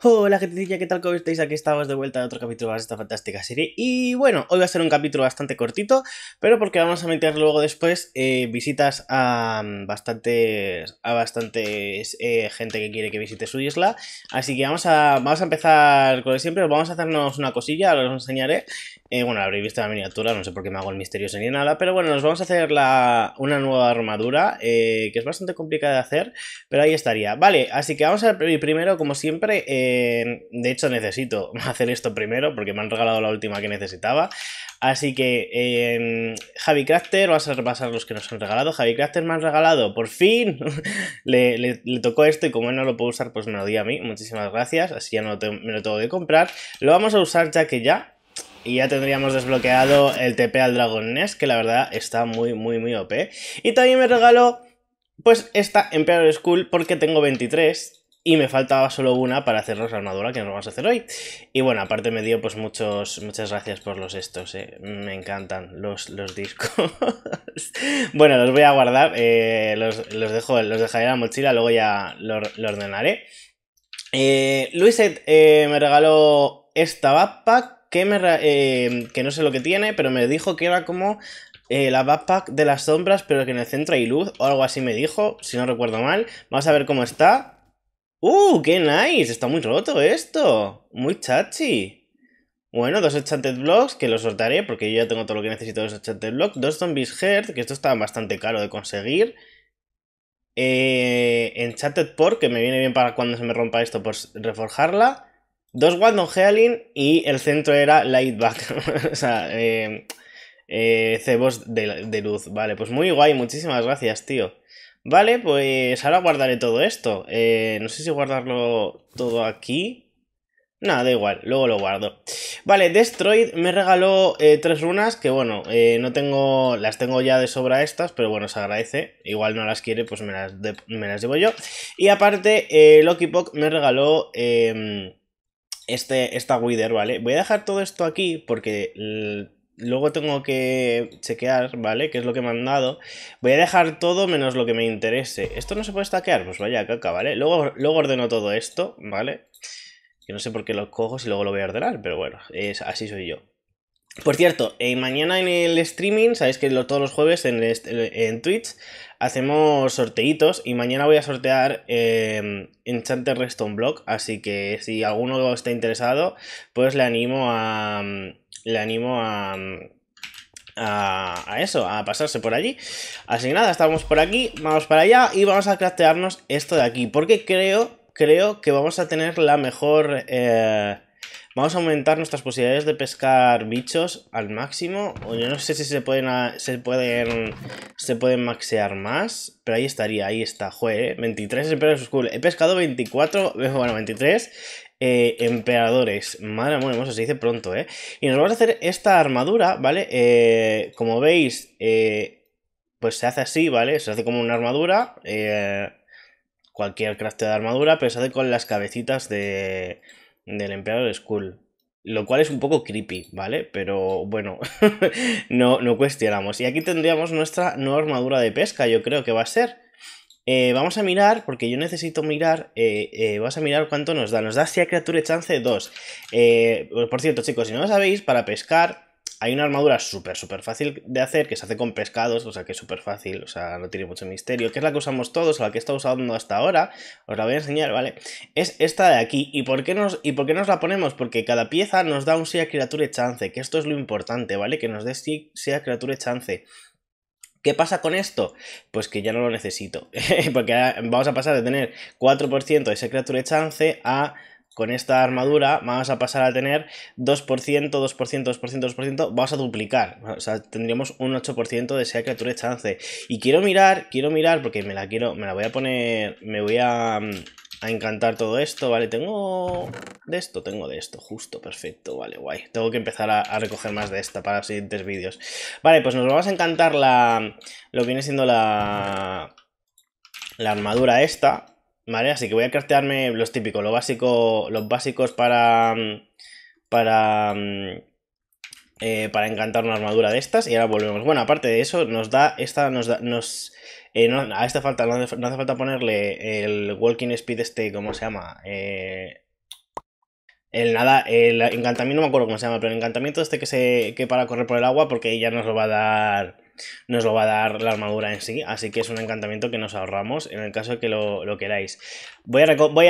Hola gentecilla, ¿qué tal? ¿Cómo estáis? Aquí estamos de vuelta en otro capítulo más de esta fantástica serie Y bueno, hoy va a ser un capítulo bastante cortito Pero porque vamos a meter luego después eh, visitas a mm, bastantes, a bastantes eh, gente que quiere que visite su isla Así que vamos a, vamos a empezar como siempre Vamos a hacernos una cosilla, ahora os enseñaré bueno, habréis visto la miniatura, no sé por qué me hago el misterioso ni nada, pero bueno, nos vamos a hacer una nueva armadura, eh, que es bastante complicada de hacer, pero ahí estaría. Vale, así que vamos a ver primero, como siempre, eh, de hecho necesito hacer esto primero, porque me han regalado la última que necesitaba, así que eh, Javi Crafter, vas a repasar los que nos han regalado, Javi Crafter me han regalado, por fin, le, tocó esto y como él no lo puedo usar, pues me lo di a mí, muchísimas gracias, así ya no me lo tengo que comprar, lo vamos a usar ya que ya y ya tendríamos desbloqueado el TP al Dragon Nest, que la verdad está muy, muy, muy OP. Y también me regaló, pues, esta Emperor School, porque tengo 23, y me faltaba solo una para hacer la armadura que nos vamos a hacer hoy. Y bueno, aparte me dio pues muchos, muchas gracias por los estos, eh. me encantan los, los discos. bueno, los voy a guardar, eh, los, dejo, dejaré en la mochila, luego ya lo, ordenaré. Eh, Luiset me regaló esta backpack que, eh, que no sé lo que tiene, pero me dijo que era como eh, la backpack de las sombras, pero que en el centro hay luz o algo así me dijo, si no recuerdo mal. Vamos a ver cómo está. ¡Uh, qué nice! Está muy roto esto. Muy chachi. Bueno, dos enchanted blocks que los soltaré porque yo ya tengo todo lo que necesito de los enchanted blocks. Dos zombies heart, que esto está bastante caro de conseguir. Eh, enchanted pork, que me viene bien para cuando se me rompa esto por pues, reforjarla. Dos Wandon Healing y el centro era Lightback. o sea, eh, eh, cebos de, luz. Vale, pues muy guay, muchísimas gracias, tío. Vale, pues ahora guardaré todo esto. Eh, no sé si guardarlo todo aquí. Nada, da igual, luego lo guardo. Vale, Destroid me regaló tres runas que, bueno, no tengo, las tengo ya de sobra estas, pero bueno, se agradece. Igual no las quiere, pues me las, me las llevo yo. Y aparte, eh, me regaló em, este, esta Wither, ¿vale? Voy a dejar todo esto aquí porque mm, luego tengo que chequear, ¿vale? ¿Qué es lo que me han dado? Voy a dejar todo menos lo que me interese. ¿Esto no se puede stackear? Pues vaya caca, ¿vale? Luego, luego ordeno todo esto, ¿vale? Que no sé por qué lo cojo si luego lo voy a ordenar, pero bueno, es, así soy yo. Por cierto, eh, mañana en el streaming, sabéis que todos los jueves en, Twitch hacemos sorteitos y mañana voy a sortear eh, Enchanted Reston Block, así que si alguno está interesado, pues le animo a... Le animo a... A, a, eso, a pasarse por allí. Así que nada, estamos por aquí, vamos para allá y vamos a craftearnos esto de aquí. Porque creo, creo que vamos a tener la mejor... Eh, Vamos a aumentar nuestras posibilidades de pescar bichos al máximo. O yo no sé si se pueden, se pueden, se pueden maxear más. Pero ahí estaría, ahí está. Joder, 23 ¿eh? emperadores cool. He pescado 24, bueno, 23 eh, emperadores. Madre mía, se dice pronto, ¿eh? Y nos vamos a hacer esta armadura, ¿vale? Eh, como veis, pues se hace así, ¿vale? Se hace como una armadura. cualquier craft de armadura, pero se hace con las cabecitas de del emperador School, Lo cual es un poco creepy, ¿vale? Pero bueno, no, no cuestionamos. Y aquí tendríamos nuestra nueva armadura de pesca, yo creo que va a ser. Eh, vamos a mirar, porque yo necesito mirar, eh, eh, vas a mirar cuánto nos da. Nos da si hay chance 2. por cierto, chicos, si no lo sabéis, para pescar hay una armadura súper, súper fácil de hacer, que se hace con pescados, o sea que es súper fácil, o sea, no tiene mucho misterio, que es la que usamos todos, o la que he estado usando hasta ahora, os la voy a enseñar, ¿vale? Es esta de aquí, ¿y por qué nos, y por qué nos la ponemos? Porque cada pieza nos da un sea criatura chance, que esto es lo importante, ¿vale? Que nos dé sea criatura chance. ¿Qué pasa con esto? Pues que ya no lo necesito, porque vamos a pasar de tener 4% de Sea creature chance a con esta armadura vamos a pasar a tener 2%, 2%, 2%, 2%, vamos a duplicar. O sea, tendríamos un 8% de sea criatura de chance. Y quiero mirar, quiero mirar, porque me la quiero, me la voy a poner, me voy mm, a, encantar todo esto, ¿vale? Tengo de esto, tengo de esto, justo, perfecto, vale, guay. Tengo que empezar a, a recoger más de esta para los siguientes vídeos. Vale, pues nos vamos a encantar la, lo que viene siendo la, la armadura esta. ¿Vale? Así que voy a craftearme los típicos, lo básico, los básicos para... Mm, para... Mm, eh, para encantar una armadura de estas y ahora volvemos. Bueno, aparte de eso, nos da esta, nos eh, a esta falta, no hace, falta ponerle el walking speed este, ¿cómo se llama? Eh, el nada, el encantamiento, no me acuerdo cómo se llama, pero el encantamiento este que, se, que para correr por el agua porque ya nos lo va a dar nos lo va a dar la armadura en sí, así que es un encantamiento que nos ahorramos en el caso de que lo, queráis. Voy a, voy,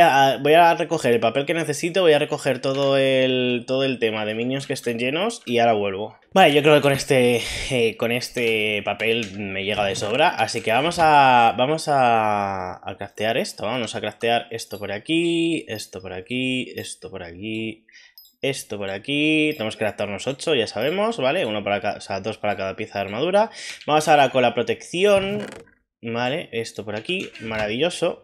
a, recoger el papel que necesito, voy a recoger todo el, todo el tema de minions que estén llenos y ahora vuelvo. Vale, yo creo que con este, eh, con este papel me llega de sobra, así que vamos a, vamos a, a craftear esto, vamos a craftear esto por aquí, esto por aquí, esto por aquí esto por aquí, tenemos que adaptarnos 8, ya sabemos, ¿vale? Uno para cada, o sea, dos para cada pieza de armadura. Vamos ahora con la protección, ¿vale? Esto por aquí, maravilloso.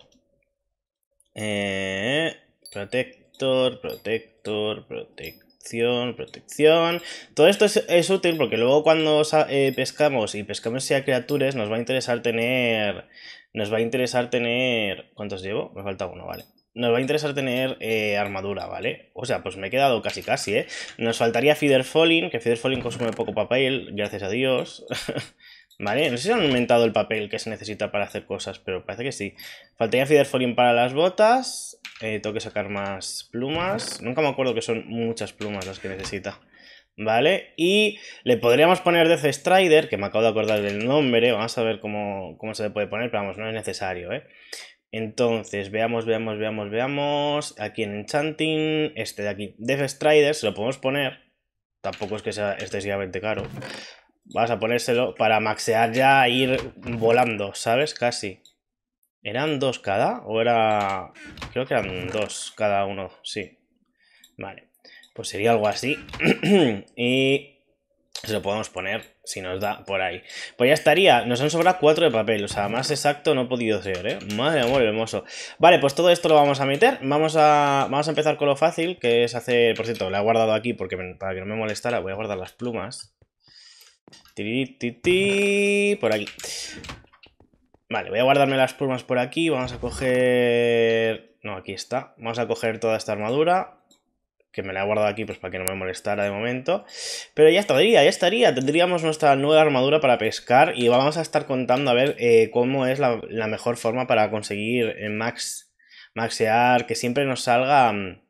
Eh, protector, protector, protección, protección. Todo esto es, útil porque luego cuando eh, pescamos y pescamos sea criaturas nos va a interesar tener... Nos va a interesar tener... ¿Cuántos llevo? Me falta uno, vale nos va a interesar tener eh, armadura, ¿vale? O sea, pues me he quedado casi casi, ¿eh? Nos faltaría Feeder Falling, que Feeder Falling consume poco papel, gracias a Dios. ¿Vale? No sé si han aumentado el papel que se necesita para hacer cosas, pero parece que sí. Faltaría Feeder Falling para las botas. Eh, tengo que sacar más plumas. Nunca me acuerdo que son muchas plumas las que necesita. ¿vale? Y le podríamos poner Death Strider, que me acabo de acordar del nombre, vamos a ver cómo, cómo se le puede poner, pero vamos, no es necesario, ¿eh? Entonces, veamos, veamos, veamos, veamos. Aquí en Enchanting, este de aquí, Death Strider, se lo podemos poner. Tampoco es que sea excesivamente caro. Vas a ponérselo para maxear ya ir volando, ¿sabes? Casi. ¿Eran dos cada? ¿O era...? Creo que eran dos cada uno, sí. Vale. Pues sería algo así. y se lo podemos poner si nos da por ahí. Pues ya estaría, nos han sobrado cuatro de papel, o sea, más exacto no he podido ser, ¿eh? Madre amor, hermoso. Vale, pues todo esto lo vamos a meter, vamos a, vamos a empezar con lo fácil, que es hacer, por cierto, lo he guardado aquí porque para que no me molestara, voy a guardar las plumas. por aquí. Vale, voy a guardarme las plumas por aquí, vamos a coger... No, aquí está. Vamos a coger toda esta armadura, que me la he guardado aquí pues para que no me molestara de momento. Pero ya estaría, ya estaría. Tendríamos nuestra nueva armadura para pescar y vamos a estar contando a ver eh, cómo es la, mejor forma para conseguir eh, max, maxear, que siempre nos salga... Mm,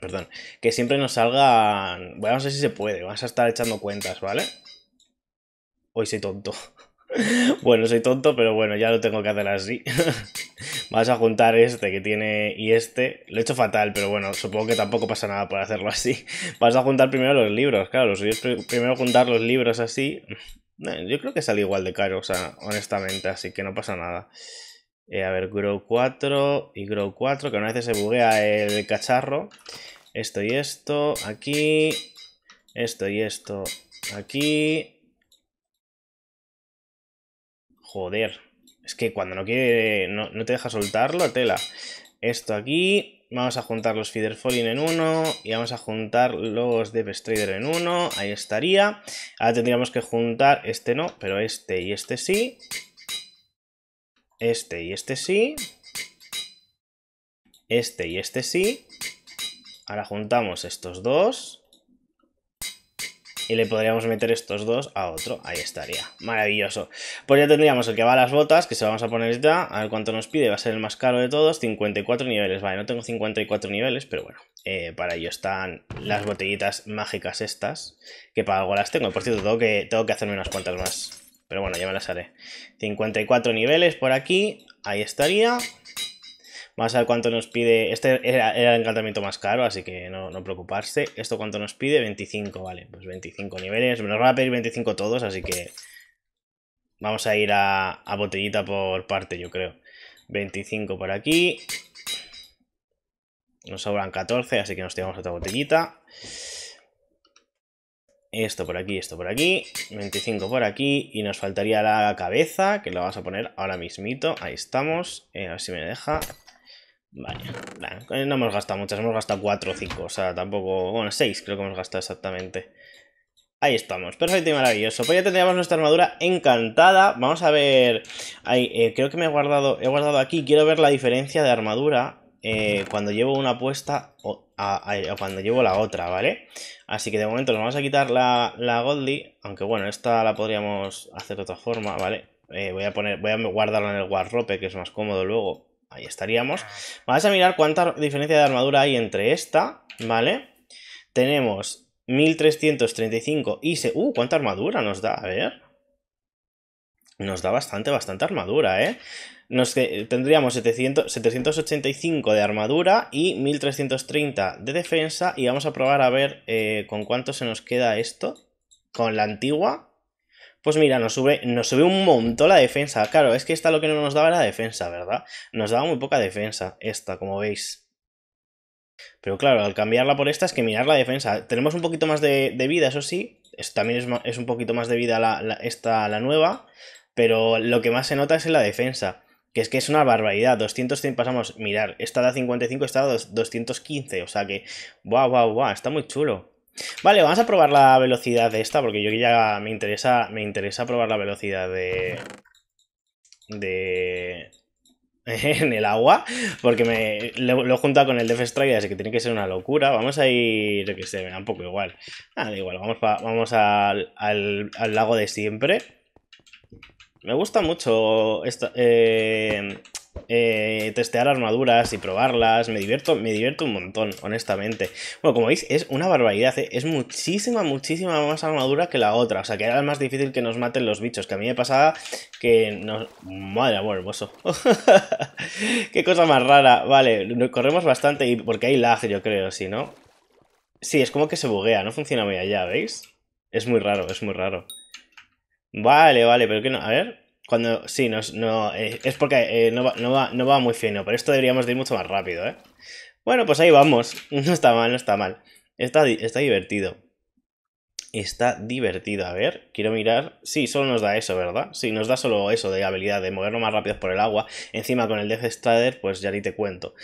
perdón, que siempre nos salga... Mm, bueno, no sé si se puede, vamos a estar echando cuentas, ¿vale? Hoy soy tonto. Bueno, soy tonto, pero bueno, ya lo tengo que hacer así. Vas a juntar este que tiene y este. Lo he hecho fatal, pero bueno, supongo que tampoco pasa nada por hacerlo así. Vas a juntar primero los libros, claro. Si primero juntar los libros así, eh, yo creo que sale igual de caro, o sea, honestamente, así que no pasa nada. Eh, a ver, Grow 4 y Grow 4, que una vez se buguea el cacharro. Esto y esto, aquí. Esto y esto, aquí Joder. Es que cuando no quiere. No, te deja soltar la tela. Esto aquí. Vamos a juntar los Feeder Falling en uno. Y vamos a juntar los Deep Strider en uno. Ahí estaría. Ahora tendríamos que juntar. Este no, pero este y este sí. Este y este sí. Este y este sí. Ahora juntamos estos dos y le podríamos meter estos dos a otro. Ahí estaría. Maravilloso. Pues ya tendríamos el que va a las botas, que se vamos a poner ya. A ver cuánto nos pide. Va a ser el más caro de todos. 54 niveles. Vale, no tengo 54 niveles, pero bueno. Eh, para ello están las botellitas mágicas estas. Que para algo las tengo. Por cierto, que, tengo que hacerme unas cuantas más. Pero bueno, ya me las haré. 54 niveles por aquí. Ahí estaría. Vamos a ver cuánto nos pide. Este era, el encantamiento más caro, así que no, preocuparse. ¿Esto cuánto nos pide? 25, vale. Pues 25 niveles. Nos van a pedir 25 todos, así que vamos a ir a, botellita por parte, yo creo. 25 por aquí. Nos sobran 14, así que nos tiramos otra botellita. Esto por aquí, esto por aquí. 25 por aquí. Y nos faltaría la cabeza, que la vamos a poner ahora mismito. Ahí estamos. Eh, a ver si me deja. Vale, eh, no hemos gastado muchas, hemos gastado 4 o 5, o sea, tampoco... Bueno, 6 creo que hemos gastado exactamente. Ahí estamos, perfecto y maravilloso. Pues ya tendríamos nuestra armadura encantada. Vamos a ver... Eh, creo que me he guardado, he guardado aquí, quiero ver la diferencia de armadura eh, cuando llevo una puesta o, cuando llevo la otra, ¿vale? Así que de momento nos vamos a quitar la, la aunque bueno, esta la podríamos hacer de otra forma, ¿vale? voy a poner, voy a guardarla en el guardrope que es más cómodo luego. Ahí estaríamos. Vamos a mirar cuánta diferencia de armadura hay entre esta, ¿vale? Tenemos 1335 y se... ¡Uh! ¿Cuánta armadura nos da? A ver. Nos da bastante, bastante armadura, ¿eh? Nos eh, tendríamos 785 de armadura y 1330 de defensa. Y vamos a probar a ver eh, con cuánto se nos queda esto. Con la antigua. Pues mira, nos sube, nos sube un montón la defensa. Claro, es que esta lo que no nos daba era defensa, ¿verdad? Nos daba muy poca defensa, esta, como veis. Pero claro, al cambiarla por esta es que mirar la defensa. Tenemos un poquito más de, vida, eso sí. también es, un poquito más de vida la, esta, la nueva. Pero lo que más se nota es en la defensa. Que es que es una barbaridad. 200 pasamos, mirar, esta da 55, esta da 215. O sea que, guau, guau, guau, está muy chulo. Vale, vamos a probar la velocidad de esta, porque yo ya me interesa, me interesa probar la velocidad de... De... en el agua, porque lo, junta he juntado con el Death Strike, así que tiene que ser una locura. Vamos a ir, que se me un poco igual. Ah, da igual, vamos, al, al, lago de siempre. Me gusta mucho esta, eh, eh, testear armaduras y probarlas. Me divierto, me divierto un montón, honestamente. Bueno, como veis, es una barbaridad, ¿eh? Es muchísima, muchísima más armadura que la otra. O sea, que era más difícil que nos maten los bichos. Que a mí me pasaba que nos... Madre amor hermoso. Qué cosa más rara. Vale, corremos bastante y porque hay lag, yo creo, si ¿sí, no. Sí, es como que se buguea, no funciona muy allá, ¿veis? Es muy raro, es muy raro. Vale, vale, pero que no... A ver, cuando. Sí, no, es eh, porque eh, no, va, no, va, no muy fino, pero esto deberíamos ir mucho más rápido, ¿eh? Bueno, pues ahí vamos. No está mal, no está mal. Está, está divertido. Está divertido. A ver, quiero mirar. Sí, solo nos da eso, ¿verdad? Sí, nos da solo eso de habilidad de movernos más rápido por el agua. Encima con el Death Strider, pues ya ni te cuento.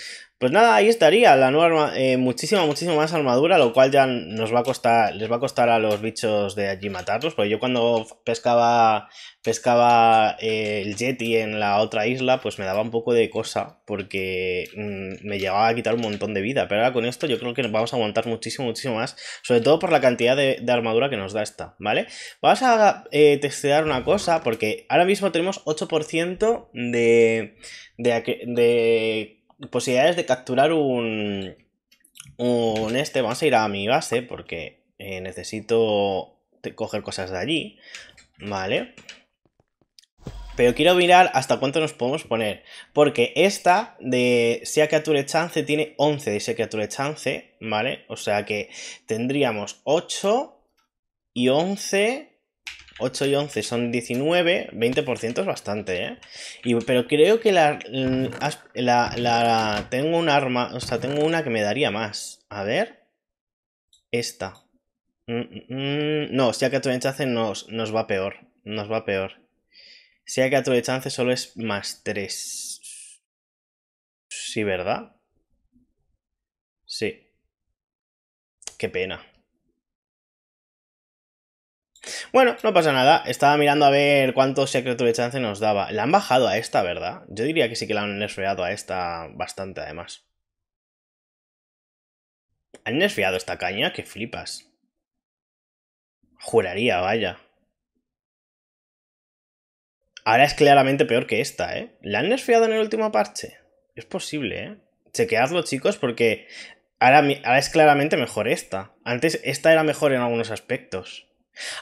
Pues nada, ahí estaría la nueva eh, muchísima, muchísima más armadura, lo cual ya nos va a costar, les va a costar a los bichos de allí matarlos, porque yo cuando pescaba, pescaba eh, el jetty en la otra isla, pues me daba un poco de cosa, porque mm, me llevaba a quitar un montón de vida, pero ahora con esto yo creo que nos vamos a aguantar muchísimo, muchísimo más, sobre todo por la cantidad de, armadura que nos da esta, ¿vale? Vamos a eh, testear una cosa, porque ahora mismo tenemos 8% de... de, de posibilidades de capturar un, este. Vamos a ir a mi base porque eh, necesito coger cosas de allí. Vale. Pero quiero mirar hasta cuánto nos podemos poner. Porque esta de sea Creature Chance tiene 11 de sea Creature Chance, ¿vale? O sea que tendríamos 8 y 11 8 y 11 son 19, 20% es bastante, ¿eh? pero creo que mm, la, Tengo un arma, o sea, tengo una que me daría más. A ver. Esta. Mm, mm, no, si a de Chance nos, va peor. Nos va peor. Si a de Chance solo es más 3. Sí, ¿verdad? Sí. Qué pena. Bueno, no pasa nada. Estaba mirando a ver cuántos secretos de Chance nos daba. La han bajado a esta, ¿verdad? Yo diría que sí que la han nerfeado a esta bastante, además. ¿Han nerfeado esta caña? Que flipas. Juraría, vaya. Ahora es claramente peor que esta, ¿eh? ¿La han nerfeado en el último parche? Es posible, ¿eh? Chequeadlo, chicos, porque ahora es claramente mejor esta. Antes esta era mejor en algunos aspectos.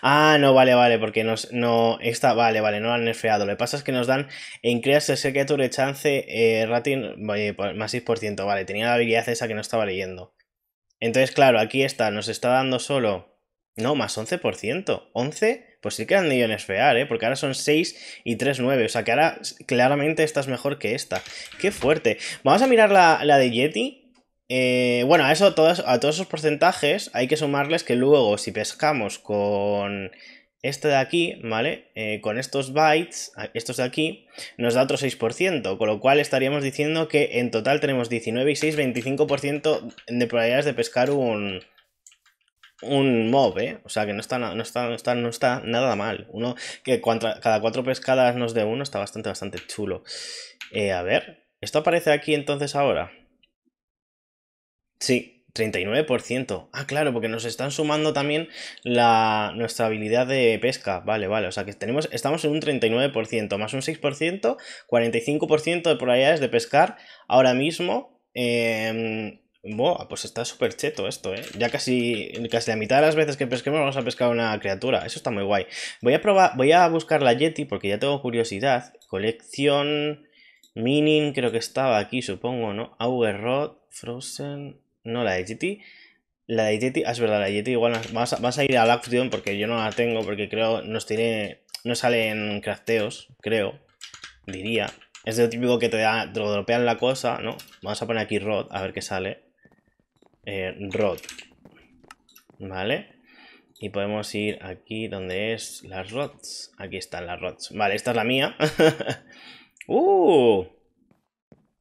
Ah, no, vale, vale, porque nos, no, esta, vale, vale, no la han nerfeado. Lo que pasa es que nos dan en Creas de Chance eh, rating vale, más 6%, vale, tenía la habilidad esa que no estaba leyendo. Entonces, claro, aquí está, nos está dando solo, no, más 11%, 11%, pues sí que han ido nerfear, ¿eh? Porque ahora son 6 y 3, 9, o sea que ahora claramente esta es mejor que esta. ¡Qué fuerte! Vamos a mirar la, la de Yeti, eh, bueno, a, eso, todos, a todos esos porcentajes hay que sumarles que luego si pescamos con este de aquí, ¿vale? Eh, con estos bytes, estos de aquí, nos da otro 6%, con lo cual estaríamos diciendo que en total tenemos 19 y 6, 25% de probabilidades de pescar un, un mob, ¿eh? O sea que no está, no está, nada mal. Uno que cada cuatro pescadas nos dé uno está bastante, bastante chulo. Eh, a ver, esto aparece aquí entonces ahora. Sí, 39%. Ah, claro, porque nos están sumando también la, nuestra habilidad de pesca. Vale, vale. O sea que tenemos, estamos en un 39%, más un 6%, 45% de probabilidades de pescar ahora mismo. Eh, pues está súper cheto esto, ¿eh? Ya casi, casi la mitad de las veces que pesquemos vamos a pescar una criatura. Eso está muy guay. Voy a probar, voy a buscar la Yeti porque ya tengo curiosidad. Colección... Minin creo que estaba aquí, supongo, ¿no? Rod, Frozen... No, la de Yeti. La de Yeti, ah, es verdad, la de Yeti igual vas a, ir a la opción porque yo no la tengo, porque creo nos tiene. No salen crafteos, creo. Diría. Es de lo típico que te, da, la cosa, ¿no? Vamos a poner aquí Rod, a ver qué sale. Eh, Rod. ¿Vale? Y podemos ir aquí donde es las rods. Aquí están las rods. Vale, esta es la mía. ¡Uh!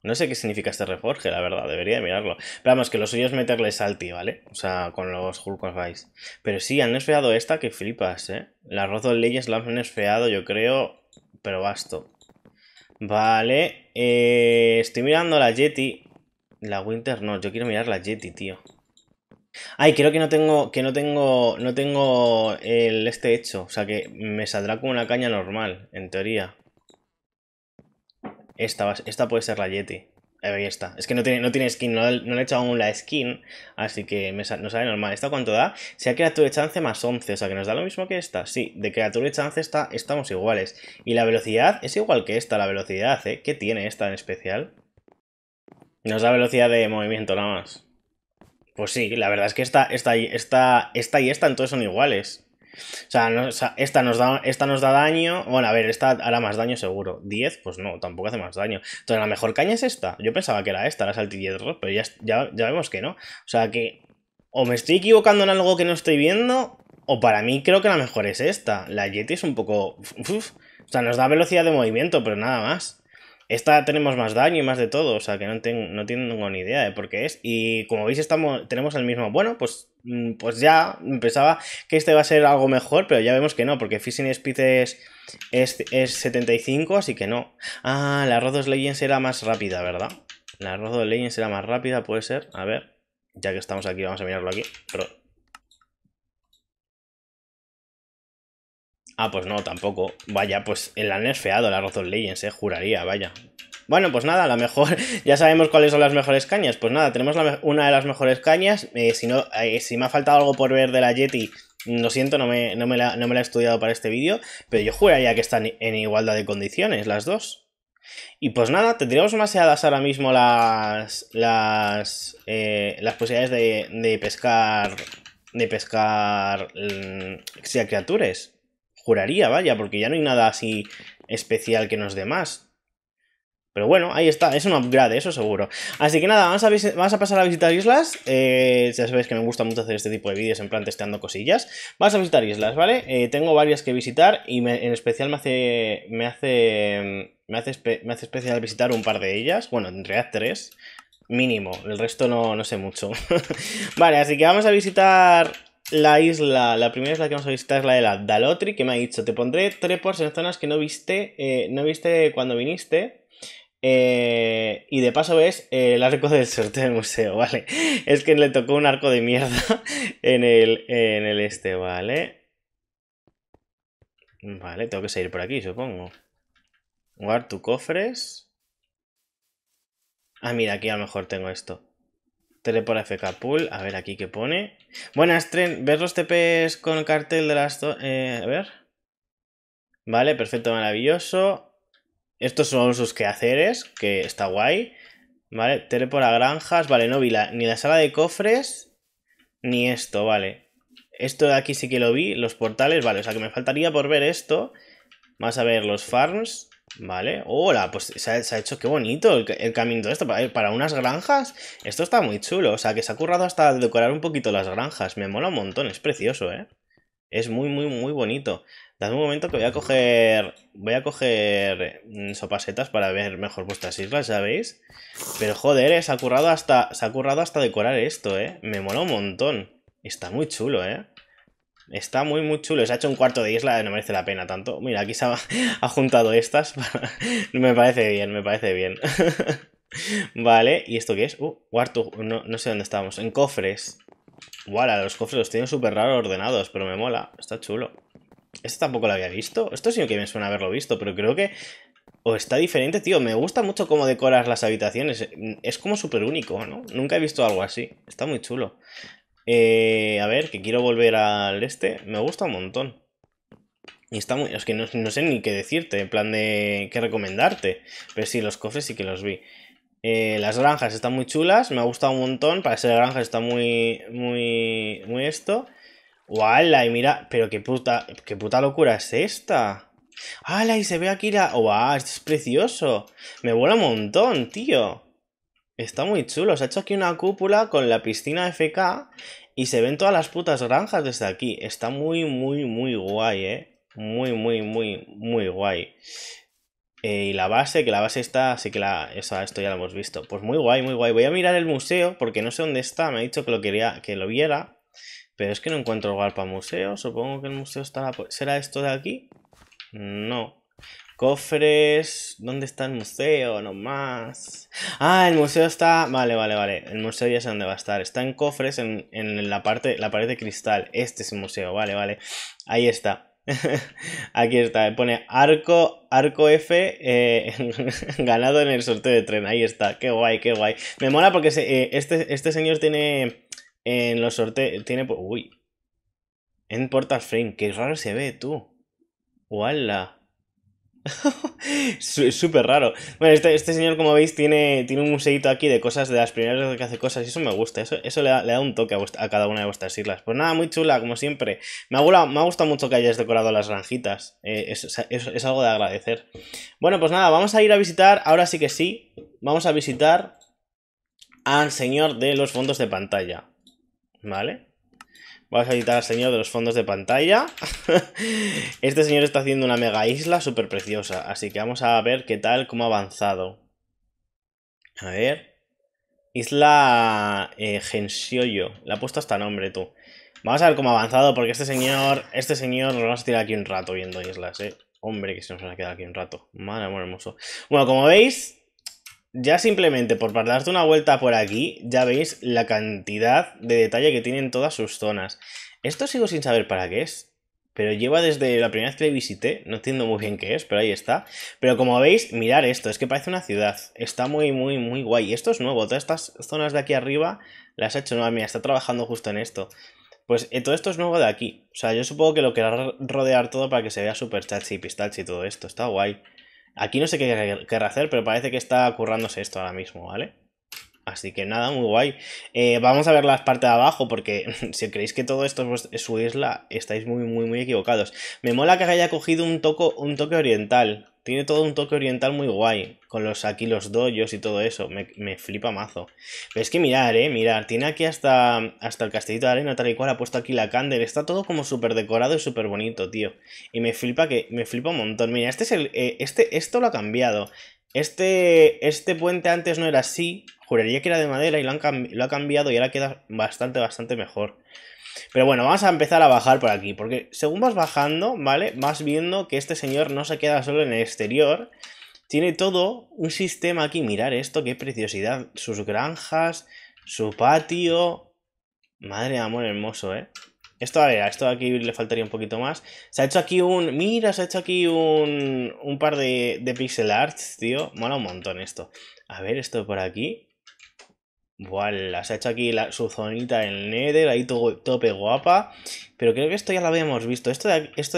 No sé qué significa este reforge, la verdad, debería mirarlo. Pero vamos, que lo suyo es meterle salty, ¿vale? O sea, con los Hulk of Pero sí, han esfeado esta que flipas, ¿eh? La Roth of Legends la han esfeado, yo creo, pero basto. Vale, eh, estoy mirando la Yeti. La Winter no, yo quiero mirar la Yeti, tío. Ay, creo que no tengo, que no tengo, no tengo el este hecho. O sea, que me saldrá como una caña normal, en teoría. Esta, esta puede ser la Yeti. Eh, ahí está. Es que no tiene, no tiene skin, no, le he echado aún la skin, así que no sale normal. ¿Esta cuánto da? Sea criatura de chance más 11, o sea que nos da lo mismo que esta. Sí, de criatura de chance está, estamos iguales. Y la velocidad es igual que esta, la velocidad, ¿eh? ¿Qué tiene esta en especial? Nos da velocidad de movimiento nada más. Pues sí, la verdad es que esta, esta, esta, esta y esta entonces son iguales. O sea, esta, nos da, esta nos da daño. Bueno, a ver, esta hará más daño seguro. 10, pues no, tampoco hace más daño. Entonces, la mejor caña es esta. Yo pensaba que era esta, la Salty Rock, pero ya, ya, ya vemos que no. O sea, que o me estoy equivocando en algo que no estoy viendo, o para mí creo que la mejor es esta. La Yeti es un poco... o sea, nos da velocidad de movimiento, pero nada más. Esta tenemos más daño y más de todo, o sea que no, tengo, no ni idea de por qué es. Y como veis, estamos, tenemos el mismo. Bueno, pues, mm, pues ya pensaba que este va a ser algo mejor, pero ya vemos que no, porque Fishing Speed es, es, 75, así que no. Ah, la Rodos Legends era más rápida, ¿verdad? La Rodos Legends era más rápida, puede ser. A ver, ya que estamos aquí, vamos a mirarlo aquí. Pero Ah, pues no, tampoco. Vaya, pues el eh, han nerfeado la Razor Legends, eh, juraría, vaya. Bueno, pues nada, a lo mejor ya sabemos cuáles son las mejores cañas. Pues nada, tenemos una de las mejores cañas. Eh, si, no, eh, si me ha faltado algo por ver de la Yeti, lo siento, no me, no la, no me he estudiado para este vídeo, pero yo juraría que están en igualdad de condiciones las dos. Y pues nada, tendríamos demasiadas ahora mismo las, las, las posibilidades de, pescar, de pescar, mm, sea criaturas. Juraría, vaya, porque ya no hay nada así especial que nos dé más. Pero bueno, ahí está, es un upgrade, eso seguro. Así que nada, vamos a, pasar a visitar islas. Eh, ya sabéis que me gusta mucho hacer este tipo de vídeos en plan testeando cosillas. Vas a visitar islas, ¿vale? Eh, tengo varias que visitar y en especial me hace, me hace, me hace, especial visitar un par de ellas. Bueno, en realidad tres, mínimo. El resto no, no sé mucho. vale, así que vamos a visitar la isla, la primera isla que vamos a visitar es la de la Dalotri, que me ha dicho, te pondré trepors en zonas que no viste, eh, no viste cuando viniste. Eh, y de paso ves eh, el arco del sorteo del museo, ¿vale? Es que le tocó un arco de mierda en el, en el este, ¿vale? Vale, tengo que seguir por aquí, supongo. Guard tu cofres. Ah, mira, aquí a lo mejor tengo esto por FK Pool. A ver aquí qué pone. Buenas, tren. ver los TPs con el cartel de las... Eh, a ver. Vale, perfecto, maravilloso. Estos son sus quehaceres, que está guay. Vale, por a granjas. Vale, no vi ni la sala de cofres, ni esto, vale. Esto de aquí sí que lo vi, los portales, vale. O sea que me faltaría por ver esto. Vas a ver los farms. Vale, hola, pues se ha, hecho qué bonito el, camino de esto. Eh, para, unas granjas, esto está muy chulo. O sea, que se ha currado hasta decorar un poquito las granjas. Me mola un montón, es precioso, ¿eh? Es muy, muy, muy bonito. dadme un momento que voy a coger. Voy a coger mm, sopasetas para ver mejor vuestras islas, ya veis. Pero joder, eh, ha currado hasta. Se ha currado hasta decorar esto, ¿eh? Me mola un montón. Está muy chulo, ¿eh? Está muy, muy chulo. Se ha hecho un cuarto de isla, no merece la pena tanto. Mira, aquí se ha, juntado estas. me parece bien, me parece bien. vale, ¿y esto qué es? Uh, cuarto, no, sé dónde estamos. En cofres. Guala, los cofres los tienen súper raro ordenados, pero me mola. Está chulo. Esto tampoco lo había visto. Esto sí que me suena haberlo visto, pero creo que... O está diferente, tío. Me gusta mucho cómo decoras las habitaciones. Es como súper único, ¿no? Nunca he visto algo así. Está muy chulo. Eh, a ver, que quiero volver al este. Me gusta un montón. Y está muy... Es que no, sé ni qué decirte, en plan de qué recomendarte. Pero sí, los cofres sí que los vi. Eh, las granjas están muy chulas, me ha gustado un montón. Para ser granja está muy, muy, muy esto. ¡Wala! Y mira, pero qué puta, qué puta locura es esta. ¡Hala! Y se ve aquí la... ¡Wow! Esto es precioso. Me vuela un montón, tío. Está muy chulo. Se ha hecho aquí una cúpula con la piscina FK y se ven todas las putas granjas desde aquí. Está muy, muy, muy guay, ¿eh? Muy, muy, muy, muy guay. Eh, y la base, que la base está, Así que la, esto ya lo hemos visto. Pues muy guay, muy guay. Voy a mirar el museo porque no sé dónde está. Me ha dicho que lo quería, que lo viera. Pero es que no encuentro lugar para museo. Supongo que el museo estará... Pues, ¿Será esto de aquí? No. Cofres. ¿Dónde está el museo? No más... Ah, el museo está. Vale, vale, vale. El museo ya sé dónde va a estar. Está en cofres en, la, parte, la pared de cristal. Este es el museo. Vale, vale. Ahí está. Aquí está. Pone arco, arco F eh, ganado en el sorteo de tren. Ahí está. Qué guay, qué guay. Me mola porque eh, este, este señor tiene. En los sorteos. Tiene. Uy. En Portal Frame. Qué raro se ve, tú. ¡Wala! Súper raro. Bueno, este, este, señor, como veis, tiene, tiene un museito aquí de cosas, de las primeras veces que hace cosas, y eso me gusta, eso, le, da, un toque a, cada una de vuestras islas. Pues nada, muy chula, como siempre. Me ha, gustado, me mucho que hayas decorado las granjitas, eh, es, algo de agradecer. Bueno, pues nada, vamos a ir a visitar, ahora sí que sí, vamos a visitar al señor de los fondos de pantalla. ¿Vale? Vamos a editar al señor de los fondos de pantalla. este señor está haciendo una mega isla súper preciosa. Así que vamos a ver qué tal, cómo ha avanzado. A ver. Isla eh, Gensioyo. Le ha puesto hasta nombre, tú. Vamos a ver cómo ha avanzado, porque este señor... Este señor nos vamos a tirar aquí un rato viendo islas, eh. Hombre, que se nos van a quedar aquí un rato. Madre amor hermoso. Bueno, como veis, ya simplemente por darte una vuelta por aquí, ya veis la cantidad de detalle que tienen todas sus zonas. Esto sigo sin saber para qué es, pero lleva desde la primera vez que le visité, no entiendo muy bien qué es, pero ahí está. Pero como veis, mirar esto, es que parece una ciudad, está muy, muy, muy guay. Esto es nuevo, todas estas zonas de aquí arriba las ha hecho nueva, mira, está trabajando justo en esto. Pues eh, todo esto es nuevo de aquí, o sea, yo supongo que lo querrá rodear todo para que se vea super chachi, pistachi y todo esto, está guay. Aquí no sé qué querrá hacer, pero parece que está currándose esto ahora mismo, ¿vale? Así que nada, muy guay. Eh, vamos a ver las partes de abajo, porque si creéis que todo esto es su isla, estáis muy, muy, muy equivocados. Me mola que haya cogido un, toco, un toque oriental. Tiene todo un toque oriental muy guay. Con los aquí los doyos y todo eso. Me, flipa mazo. Pero es que mirar, eh, mirar. Tiene aquí hasta, hasta el castellito de arena, tal y cual. Ha puesto aquí la candel. Está todo como súper decorado y súper bonito, tío. Y me flipa que. Me flipa un montón. Mira, este es el. Eh, este, esto lo ha cambiado. Este, este puente antes no era así. Juraría que era de madera y lo, han, lo ha cambiado y ahora queda bastante, bastante mejor. Pero bueno, vamos a empezar a bajar por aquí, porque según vas bajando, ¿vale? Vas viendo que este señor no se queda solo en el exterior. Tiene todo un sistema aquí, mirar esto, qué preciosidad. Sus granjas, su patio... Madre de amor hermoso, ¿eh? Esto, a ver, a esto de aquí le faltaría un poquito más. Se ha hecho aquí un... Mira, se ha hecho aquí un, un par de, de pixel art tío. Mola un montón esto. A ver, esto por aquí. Voilà, Se ha hecho aquí la, su zonita en Nether, ahí todo, tope guapa. Pero creo que esto ya lo habíamos visto. Esto de,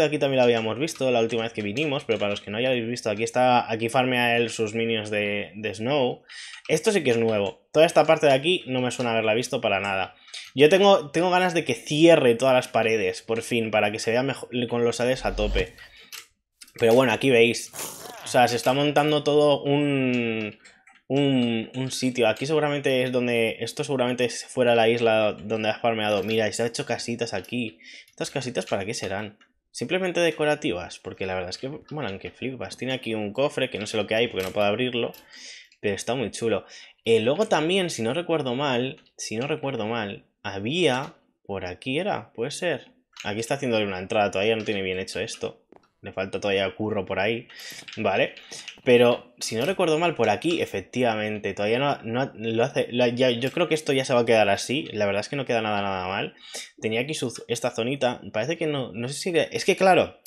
aquí, también lo habíamos visto la última vez que vinimos, pero para los que no hayáis visto, aquí está, aquí farmea él sus minions de, Snow. Esto sí que es nuevo. Toda esta parte de aquí no me suena haberla visto para nada. Yo tengo, tengo ganas de que cierre todas las paredes, por fin, para que se vea mejor, con los ADS a tope. Pero bueno, aquí veis. O sea, se está montando todo un un, sitio. Aquí seguramente es donde. Esto seguramente fuera la isla donde has farmeado. Mira, y se ha hecho casitas aquí. ¿Estas casitas para qué serán? Simplemente decorativas, porque la verdad es que molan que flipas. Tiene aquí un cofre que no sé lo que hay porque no puedo abrirlo, pero está muy chulo. Eh, luego también, si no recuerdo mal, si no recuerdo mal, había. Por aquí era, puede ser. Aquí está haciéndole una entrada, todavía no tiene bien hecho esto le falta todavía curro por ahí, ¿vale? Pero si no recuerdo mal, por aquí, efectivamente, todavía no, lo hace. yo creo que esto ya se va a quedar así. La verdad es que no queda nada, nada mal. Tenía aquí esta zonita. Parece que no. No sé si. Es que claro.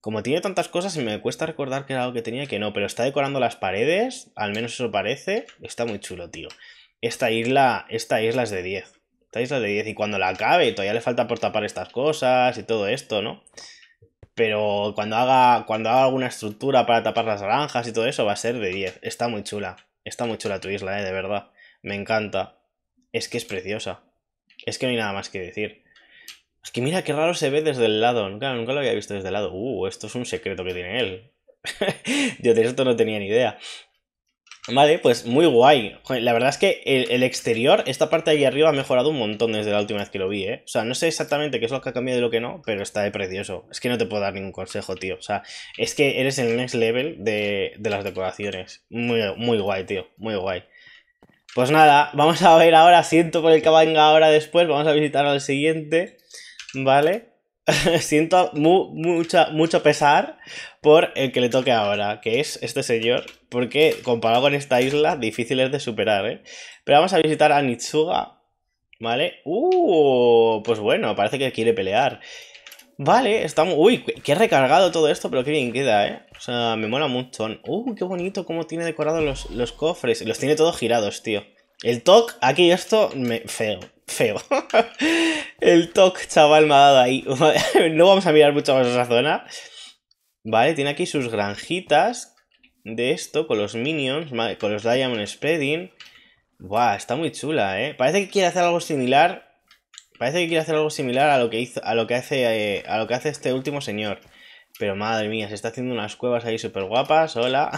Como tiene tantas cosas, me cuesta recordar que era algo que tenía que no, pero está decorando las paredes, al menos eso parece, está muy chulo, tío. Esta isla, esta isla es de 10, esta isla es de 10 y cuando la acabe todavía le falta por tapar estas cosas y todo esto, ¿no? pero cuando haga, cuando haga alguna estructura para tapar las naranjas y todo eso, va a ser de 10. Está muy chula. Está muy chula tu isla, ¿eh? de verdad. Me encanta. Es que es preciosa. Es que no hay nada más que decir. Es que mira qué raro se ve desde el lado. Nunca, nunca lo había visto desde el lado. Uh, esto es un secreto que tiene él. Yo de esto no tenía ni idea. Vale, pues muy guay. La verdad es que el, exterior, esta parte de ahí arriba ha mejorado un montón desde la última vez que lo vi, ¿eh? O sea, no sé exactamente qué es lo que ha cambiado y lo que no, pero está de precioso. Es que no te puedo dar ningún consejo, tío. O sea, es que eres el next level de, las decoraciones. Muy, muy guay, tío. Muy guay. Pues nada, vamos a ver ahora, siento por el que ahora después, vamos a visitar al siguiente, ¿vale? siento mucha, mucho pesar por el que le toque ahora, que es este señor, porque comparado con esta isla, difícil es de superar, ¿eh? Pero vamos a visitar a Nitsuga, ¿vale? ¡Uh! Pues bueno, parece que quiere pelear. Vale, estamos... ¡Uy! Qué recargado todo esto, pero qué bien queda, ¿eh? O sea, me mola mucho. montón. ¡Uh! ¡Qué bonito cómo tiene decorados los, los, cofres! Los tiene todos girados, tío. El toque, aquí esto, me... feo feo. el toque chaval, me ha dado ahí. no vamos a mirar mucho más esa zona. Vale, tiene aquí sus granjitas de esto con los minions, con los Diamond Spreading. Buah, está muy chula, ¿eh? Parece que quiere hacer algo similar. Parece que quiere hacer algo similar a lo que hizo, a lo que hace, eh, a lo que hace este último señor. Pero madre mía, se está haciendo unas cuevas ahí súper guapas. Hola.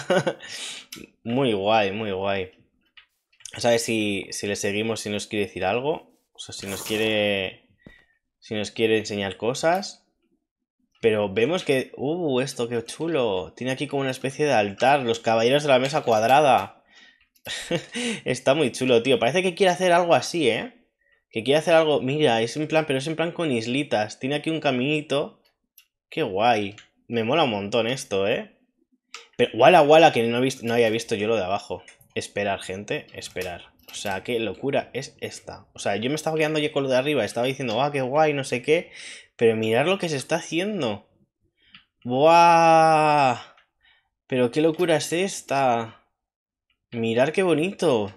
muy guay, muy guay. A ver si, si le seguimos, si nos quiere decir algo. O sea, si nos quiere. Si nos quiere enseñar cosas. Pero vemos que. ¡Uh! Esto, qué chulo. Tiene aquí como una especie de altar. Los caballeros de la mesa cuadrada. Está muy chulo, tío. Parece que quiere hacer algo así, ¿eh? Que quiere hacer algo. Mira, es en plan. Pero es en plan con islitas. Tiene aquí un caminito. ¡Qué guay! Me mola un montón esto, ¿eh? Pero, wala wala, que no, no había visto yo lo de abajo. Esperar, gente. Esperar. O sea, qué locura es esta. O sea, yo me estaba guiando ya con lo de arriba, estaba diciendo, ah, qué guay, no sé qué. Pero mirar lo que se está haciendo. ¡Buah! Pero qué locura es esta. Mirar qué bonito.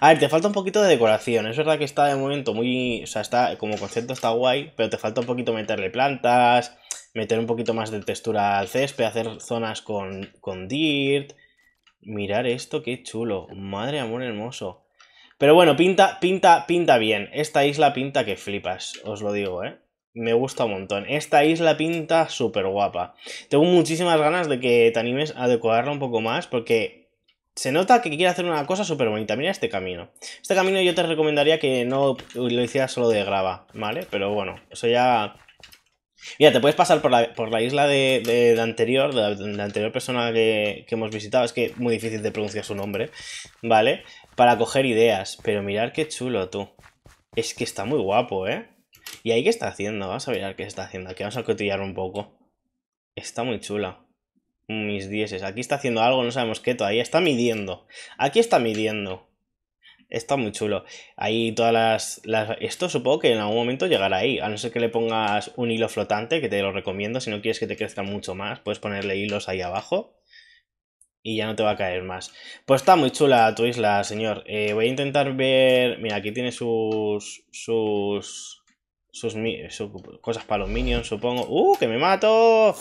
A ver, te falta un poquito de decoración. Es verdad que está de momento muy. O sea, está como concepto está guay, pero te falta un poquito meterle plantas, meter un poquito más de textura al césped, hacer zonas con, con dirt. Mirar esto, qué chulo. Madre amor hermoso. Pero bueno, pinta, pinta, pinta bien. Esta isla pinta que flipas, os lo digo, ¿eh? Me gusta un montón. Esta isla pinta súper guapa. Tengo muchísimas ganas de que te animes a decorarla un poco más porque se nota que quiere hacer una cosa súper bonita. Mira este camino. Este camino yo te recomendaría que no lo hicieras solo de grava, ¿vale? Pero bueno, eso ya... Mira, te puedes pasar por la, isla de, anterior, de la, anterior persona que, hemos visitado. Es que muy difícil de pronunciar su nombre, ¿vale? para coger ideas. Pero mirar qué chulo, tú. Es que está muy guapo, ¿eh? ¿Y ahí qué está haciendo? Vamos a mirar qué está haciendo. Aquí vamos a cotillar un poco. Está muy chula. Mis dieces. Aquí está haciendo algo, no sabemos qué todavía. Está midiendo. Aquí está midiendo. Está muy chulo. Ahí todas las, Esto supongo que en algún momento llegará ahí. A no ser que le pongas un hilo flotante, que te lo recomiendo. Si no quieres que te crezca mucho más, puedes ponerle hilos ahí abajo y ya no te va a caer más. Pues está muy chula tu isla, señor. Eh, voy a intentar ver... Mira, aquí tiene sus... Sus... Sus, cosas para los minions, supongo. ¡Uh, que me mato!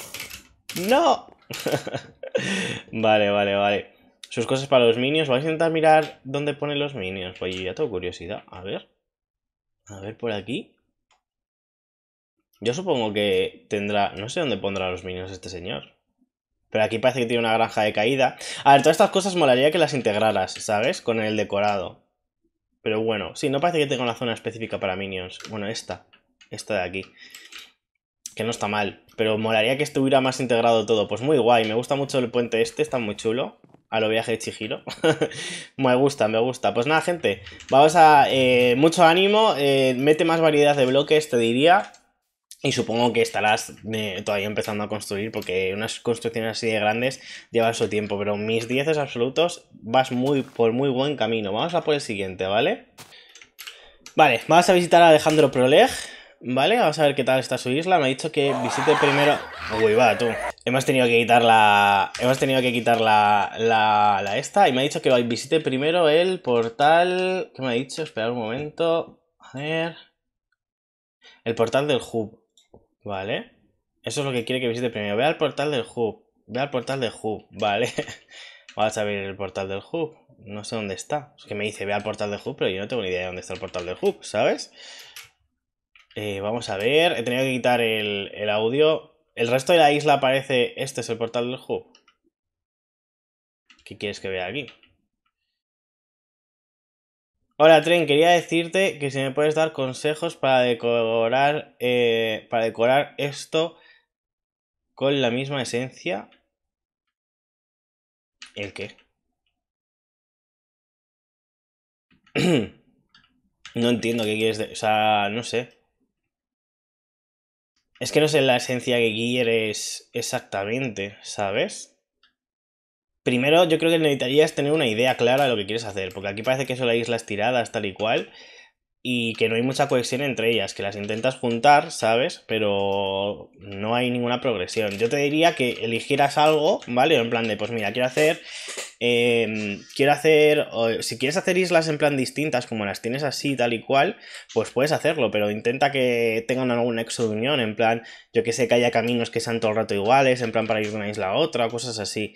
¡No! vale, vale, vale. Sus cosas para los minions. Voy a intentar mirar dónde pone los minions. Oye, ya tengo curiosidad. A ver. A ver por aquí. Yo supongo que tendrá... No sé dónde pondrá los minions este señor. Pero aquí parece que tiene una granja de caída. A ver, todas estas cosas molaría que las integraras, ¿sabes? Con el decorado. Pero bueno, sí, no parece que tenga una zona específica para minions. Bueno, esta. Esta de aquí. Que no está mal. Pero molaría que estuviera más integrado todo. Pues muy guay. Me gusta mucho el puente este. Está muy chulo. A lo viaje de Chihiro. me gusta, me gusta. Pues nada, gente. Vamos a... Eh, mucho ánimo. Eh, mete más variedad de bloques, te diría. Y supongo que estarás eh, todavía empezando a construir, porque unas construcciones así de grandes llevan su tiempo, pero mis 10 absolutos vas muy por muy buen camino. Vamos a por el siguiente, ¿vale? Vale, vamos a visitar a Alejandro Proleg, ¿vale? Vamos a ver qué tal está su isla. Me ha dicho que visite primero... Uy, va, tú. Hemos tenido que quitar la... Hemos tenido que quitar la, la, esta y me ha dicho que visite primero el portal... ¿Qué me ha dicho? Esperar un momento. A ver... El portal del hub. Vale. Eso es lo que quiere que visite primero. Ve al portal del hub. Ve al portal del hub. Vale. Vamos a abrir el portal del hub. No sé dónde está. Es que me dice, ve al portal del hub, pero yo no tengo ni idea de dónde está el portal del hub, ¿sabes? Eh, vamos a ver. He tenido que quitar el, el audio. El resto de la isla aparece... Este es el portal del hub. ¿Qué quieres que vea aquí? Hola Tren, quería decirte que si me puedes dar consejos para decorar, eh, para decorar esto con la misma esencia. ¿El qué? no entiendo qué quieres, o sea, no sé. Es que no sé la esencia que quieres exactamente, ¿sabes? Primero, yo creo que necesitarías tener una idea clara de lo que quieres hacer, porque aquí parece que son las islas tiradas tal y cual, y que no hay mucha cohesión entre ellas, que las intentas juntar, ¿sabes? Pero no hay ninguna progresión. Yo te diría que eligieras algo, ¿vale? En plan de, pues mira, quiero hacer... Em, quiero hacer... O, si quieres hacer islas en plan distintas, como las tienes así, tal y cual, pues puedes hacerlo, pero intenta que tengan algún nexo de unión, en plan, yo que sé, que haya caminos que sean todo el rato iguales, en plan para ir de una isla a otra, cosas así.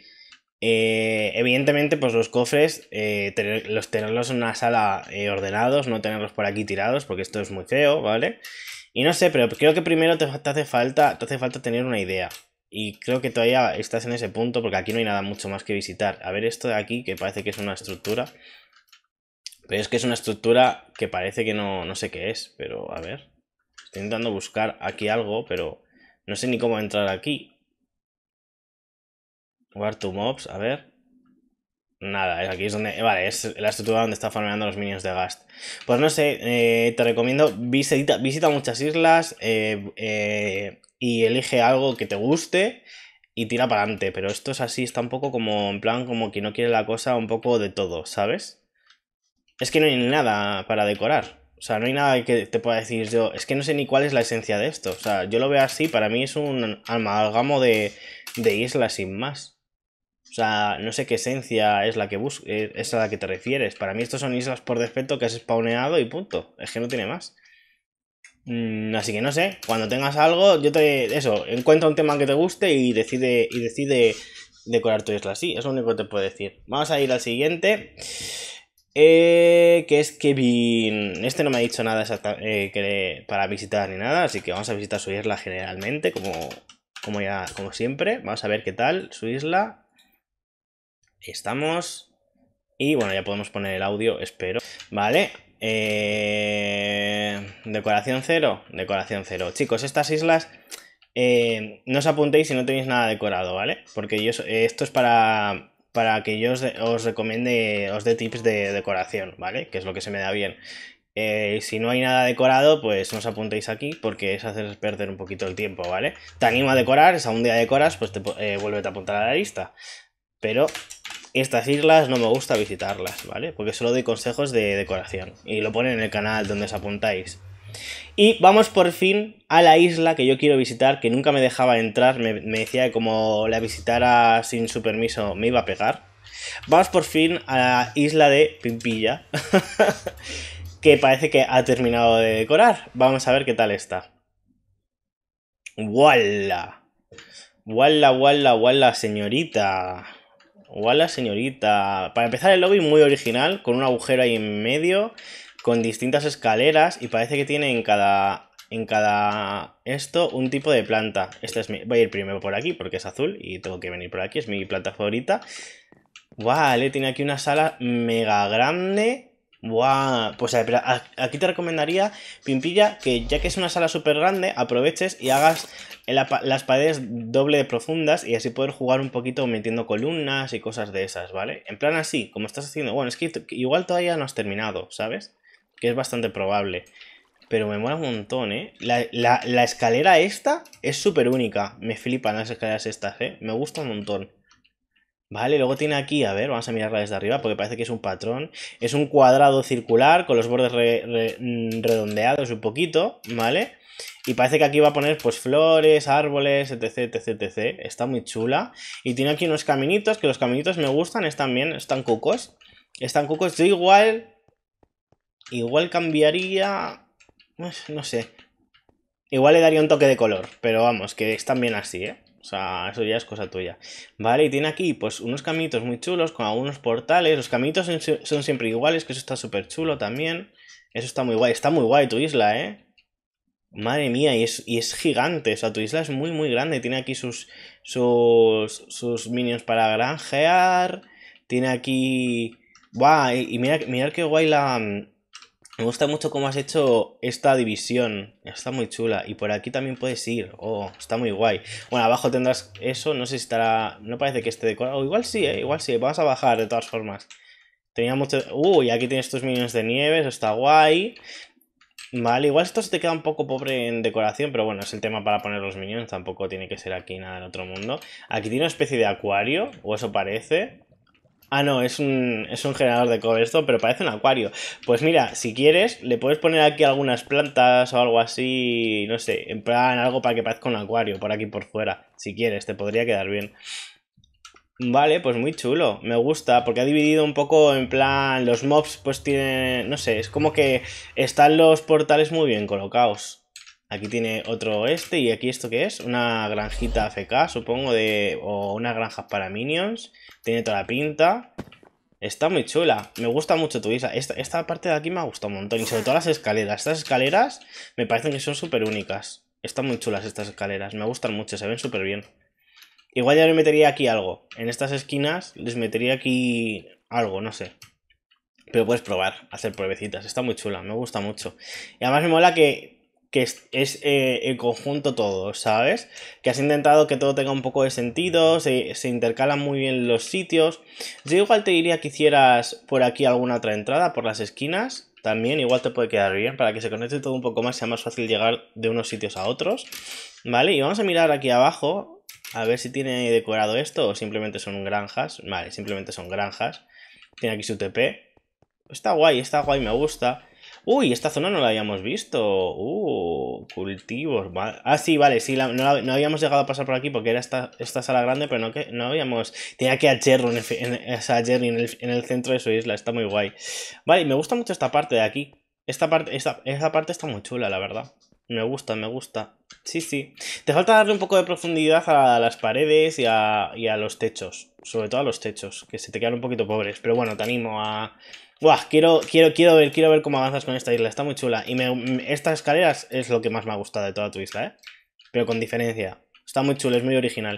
Eh, evidentemente, pues los cofres, eh, los tenerlos en una sala eh, ordenados, no tenerlos por aquí tirados, porque esto es muy feo, ¿vale? Y no sé, pero creo que primero te, te, hace falta, te falta tener una idea. Y creo que todavía estás en ese punto, porque aquí no hay nada mucho más que visitar. A ver esto de aquí, que parece que es una estructura. Pero es que es una estructura que parece que no, no sé qué es, pero a ver. Estoy intentando buscar aquí algo, pero no sé ni cómo entrar aquí. War to mobs, a ver. Nada, aquí es donde... Vale, es la estructura donde está farmeando los minions de Gast. Pues no sé, eh, te recomiendo, visita, visita muchas islas eh, eh, y elige algo que te guste y tira para adelante. Pero esto es así, está un poco como en plan como que no quiere la cosa un poco de todo, ¿sabes? Es que no hay nada para decorar. O sea, no hay nada que te pueda decir yo. Es que no sé ni cuál es la esencia de esto. O sea, yo lo veo así, para mí es un amalgamo de, de islas sin más. O sea, no sé qué esencia es la que eh, es a la que te refieres. Para mí estos son islas por defecto que has spawneado y punto. Es que no tiene más. Mm, así que no sé, cuando tengas algo, yo te... Eso, encuentra un tema que te guste y decide, y decide decorar tu isla. Sí, es lo único que te puedo decir. Vamos a ir al siguiente. Eh, que es Kevin. Este no me ha dicho nada eh, para visitar ni nada, así que vamos a visitar su isla generalmente, como, como, ya, como siempre. Vamos a ver qué tal su isla estamos. Y bueno, ya podemos poner el audio, espero. Vale. Eh, decoración cero, decoración cero. Chicos, estas islas eh, no os apuntéis si no tenéis nada decorado, ¿vale? Porque yo, eh, esto es para, para que yo os, recomiende, os dé tips de decoración, ¿vale? Que es lo que se me da bien. si no hay nada decorado, pues no os apuntéis aquí porque es hacer perder un poquito el tiempo, ¿vale? Te animo a decorar, si un día decoras, pues te, vuelve a apuntar a la lista. Pero estas islas no me gusta visitarlas, ¿vale? Porque solo doy consejos de decoración y lo ponen en el canal donde os apuntáis. Y vamos por fin a la isla que yo quiero visitar, que nunca me dejaba entrar, me, decía que como la visitara sin su permiso me iba a pegar. Vamos por fin a la isla de Pimpilla, que parece que ha terminado de decorar. Vamos a ver qué tal está. ¡Walla! ¡Walla, walla walla señorita! O señorita. Para empezar, el lobby muy original, con un agujero ahí en medio, con distintas escaleras y parece que tiene en cada en cada esto un tipo de planta. Este es mi, voy a ir primero por aquí porque es azul y tengo que venir por aquí, es mi planta favorita. Vale, tiene aquí una sala mega grande Buah, pues aquí te recomendaría, Pimpilla, que ya que es una sala súper grande, aproveches y hagas las paredes doble de profundas y así poder jugar un poquito metiendo columnas y cosas de esas, ¿vale? En plan así, como estás haciendo. Bueno, es que igual todavía no has terminado, ¿sabes? Que es bastante probable. Pero me mola un montón, ¿eh? La, la escalera esta es súper única. Me flipan las escaleras estas, ¿eh? Me gusta un montón. ¿Vale? Luego tiene aquí, a ver, vamos a mirarla desde arriba porque parece que es un patrón. Es un cuadrado circular con los bordes mm, redondeados un poquito, ¿vale? Y parece que aquí va a poner pues flores, árboles, etc, etc, etc. Está muy chula. Y tiene aquí unos caminitos, que los caminitos me gustan, están bien, están cucos. Están cucos, yo igual... Igual cambiaría... Pues, no sé. Igual le daría un toque de color, pero vamos, que están bien así, ¿eh? O sea, eso ya es cosa tuya. Vale, y tiene aquí pues unos caminitos muy chulos con algunos portales. Los caminitos son, siempre iguales, que eso está súper chulo también. Eso está muy guay. Está muy guay tu isla, ¿eh? Madre mía, y es, gigante. O sea, tu isla es muy, muy grande. Tiene aquí sus, sus, minions para granjear. Tiene aquí... ¡Guau! Y, y mira, mira qué guay la, me gusta mucho cómo has hecho esta división. Está muy chula. Y por aquí también puedes ir. Oh, está muy guay. Bueno, abajo tendrás eso. No sé si estará... No parece que esté decorado. Oh, igual sí, eh, Igual sí. Vas a bajar de todas formas. Tenía mucho... Uy, y aquí tienes tus minions de nieve. Eso está guay. Vale, igual esto se te queda un poco pobre en decoración, pero bueno, es el tema para poner los minions, tampoco tiene que ser aquí nada en otro mundo. Aquí tiene una especie de acuario, o eso parece. Ah, no, es un, generador de esto, pero parece un acuario. Pues mira, si quieres, le puedes poner aquí algunas plantas o algo así, no sé, en plan algo para que parezca un acuario por aquí por fuera. Si quieres, te podría quedar bien. Vale, pues muy chulo, me gusta, porque ha dividido un poco en plan, los mobs pues tienen, no sé, es como que están los portales muy bien colocados. Aquí tiene otro este. ¿Y aquí esto que es? Una granjita FK supongo, de o una granja para minions. Tiene toda la pinta. Está muy chula. Me gusta mucho tu isla Esta, parte de aquí me ha gustado un montón. Y sobre todo las escaleras. Estas escaleras me parecen que son súper únicas. Están muy chulas estas escaleras. Me gustan mucho. Se ven súper bien. Igual ya le metería aquí algo. En estas esquinas les metería aquí algo, no sé. Pero puedes probar, hacer pruebecitas. Está muy chula, me gusta mucho. Y además me mola que que es, el eh, conjunto todo, ¿sabes? Que has intentado que todo tenga un poco de sentido, se, se, intercalan muy bien los sitios. Yo igual te diría que hicieras por aquí alguna otra entrada, por las esquinas. También igual te puede quedar bien para que se conecte todo un poco más, sea más fácil llegar de unos sitios a otros. ¿Vale? Y vamos a mirar aquí abajo, a ver si tiene decorado esto o simplemente son granjas. Vale, simplemente son granjas. Tiene aquí su TP. Está guay, está guay, me gusta. Uy, esta zona no la habíamos visto. Uh, cultivos. Ah, sí, vale, sí, no, habíamos llegado a pasar por aquí porque era esta, esta sala grande, pero no, que, no habíamos... Tenía que a en el, en, el, en el centro de su isla, está muy guay. Vale, me gusta mucho esta parte de aquí. Esta parte, esta, esta parte está muy chula, la verdad. Me gusta, me gusta. Sí, sí. Te falta darle un poco de profundidad a las paredes y a, y a los techos. Sobre todo a los techos, que se te quedan un poquito pobres. Pero bueno, te animo a, quiero, quiero, quiero, ver, quiero ver cómo avanzas con esta isla, está muy chula. Y estas escaleras es lo que más me ha gustado de toda tu isla, ¿eh? Pero con diferencia. Está muy chula, es muy original.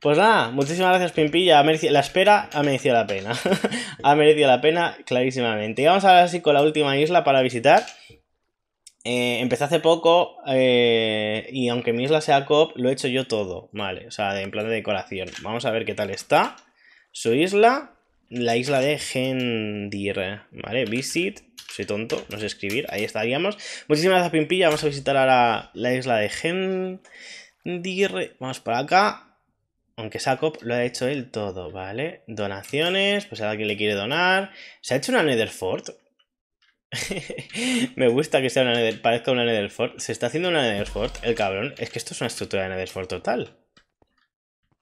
Pues nada, muchísimas gracias Pimpilla, la espera ha merecido la pena. ha merecido la pena clarísimamente. Y vamos ahora sí con la última isla para visitar. Eh, empecé hace poco eh, y aunque mi isla sea cop, lo he hecho yo todo, vale, o sea, en plan de decoración. Vamos a ver qué tal está su isla la isla de Gendir, ¿vale? Visit, soy tonto, no sé escribir, ahí estaríamos. Muchísimas gracias, Pimpilla, vamos a visitar ahora la isla de Gendir. Vamos para acá. Aunque Sacop lo ha hecho él todo, ¿vale? Donaciones, pues a alguien le quiere donar. ¿Se ha hecho una Netherfort? Me gusta que sea una parezca una Netherfort. Se está haciendo una Netherfort, el cabrón. Es que esto es una estructura de Netherfort total.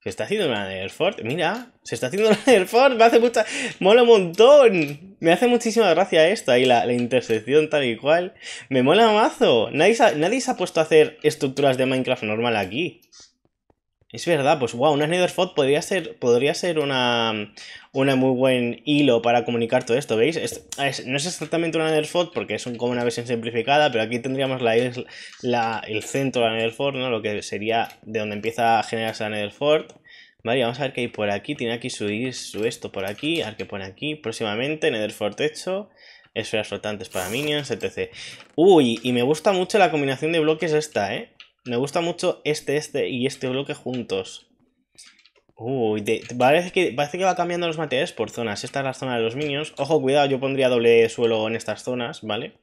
Se está haciendo una de Force. Mira, se está haciendo una de Force. Me hace mucha. Mola un montón. Me hace muchísima gracia esto ahí, la, intersección tal y cual. Me mola mazo. Nadie, nadie se ha puesto a hacer estructuras de Minecraft normal aquí. Es verdad, pues wow, una Nether podría ser, podría ser una, una muy buen hilo para comunicar todo esto, ¿veis? no es exactamente una Nether porque es como una versión simplificada, pero aquí tendríamos la, el centro de la Nether ¿no? Lo que sería de donde empieza a generarse la Nether Vale, vamos a ver qué hay por aquí. Tiene aquí su, su esto por aquí, a ver qué pone aquí. Próximamente, Nether Fort hecho esferas flotantes para minions, etc. Uy, y me gusta mucho la combinación de bloques esta, ¿eh? Me gusta mucho este, este y este bloque juntos. Uy, parece, que, parece va cambiando los materiales por zonas. Esta es la zona de los niños. Ojo, cuidado, yo pondría doble suelo en estas zonas, ¿vale?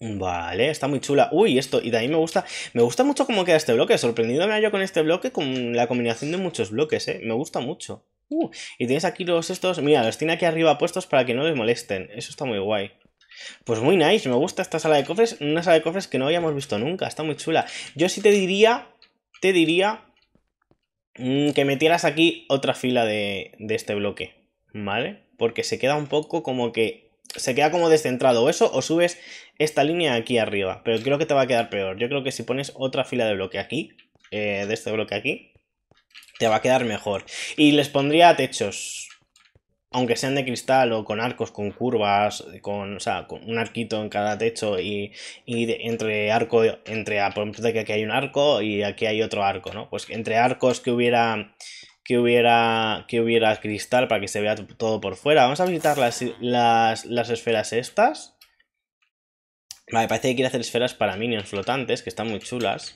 Vale, está muy chula. Uy, esto, y de ahí me gusta, me gusta mucho cómo queda este bloque. Sorprendido me yo con este bloque, con la combinación de muchos bloques, ¿eh? Me gusta mucho. Uh, y tienes aquí los estos, mira, los tiene aquí arriba puestos para que no les molesten. Eso está muy guay. Pues muy nice, me gusta esta sala de cofres, una sala de cofres que no habíamos visto nunca, está muy chula. Yo sí te diría, te diría mm, que metieras aquí otra fila de, este bloque, ¿vale? Porque se queda un poco como que se queda como descentrado eso o subes esta línea aquí arriba. Pero creo que te va a quedar peor. Yo creo que si pones otra fila de bloque aquí, eh, de este bloque aquí, te va a quedar mejor. Y les pondría techos aunque sean de cristal o con arcos, con curvas, con, o sea, con un arquito en cada techo y, entre arco, entre, ah, por ejemplo, que aquí hay un arco y aquí hay otro arco, ¿no? Pues entre arcos que hubiera que hubiera que hubiera cristal para que se vea todo por fuera. Vamos a visitar las, las, esferas estas. Vale, parece que quiere hacer esferas para minions flotantes, que están muy chulas.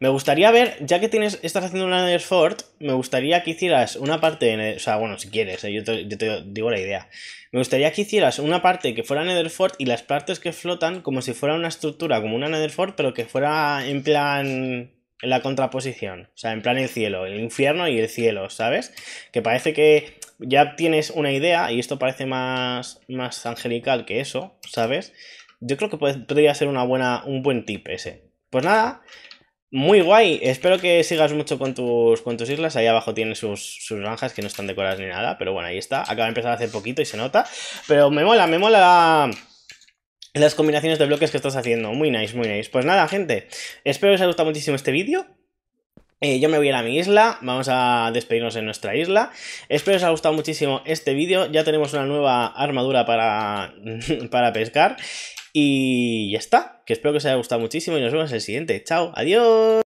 Me gustaría ver, ya que tienes, estás haciendo una Netherfort, me gustaría que hicieras una parte, o sea, bueno, si quieres, eh, yo, te, digo la idea. Me gustaría que hicieras una parte que fuera Netherfort y las partes que flotan como si fuera una estructura, como una Netherfort, pero que fuera en plan la contraposición, o sea, en plan el cielo, el infierno y el cielo, ¿sabes? Que parece que ya tienes una idea y esto parece más, más angelical que eso, ¿sabes? Yo creo que podría ser una buena, un buen tip ese. Pues nada, muy guay, espero que sigas mucho con tus, con islas. Ahí abajo tienen sus, sus granjas que no están decoradas ni nada, pero bueno, ahí está. Acaba de empezar hace poquito y se nota. Pero me mola, me mola las combinaciones de bloques que estás haciendo. Muy nice, muy nice. Pues nada, gente, espero que os haya gustado muchísimo este vídeo. Eh, yo me voy a ir a mi isla, vamos a despedirnos en nuestra isla. Espero que os haya gustado muchísimo este vídeo. Ya tenemos una nueva armadura para, para pescar. Y ya está, que espero que os haya gustado muchísimo y nos vemos en el siguiente. Chao, adiós.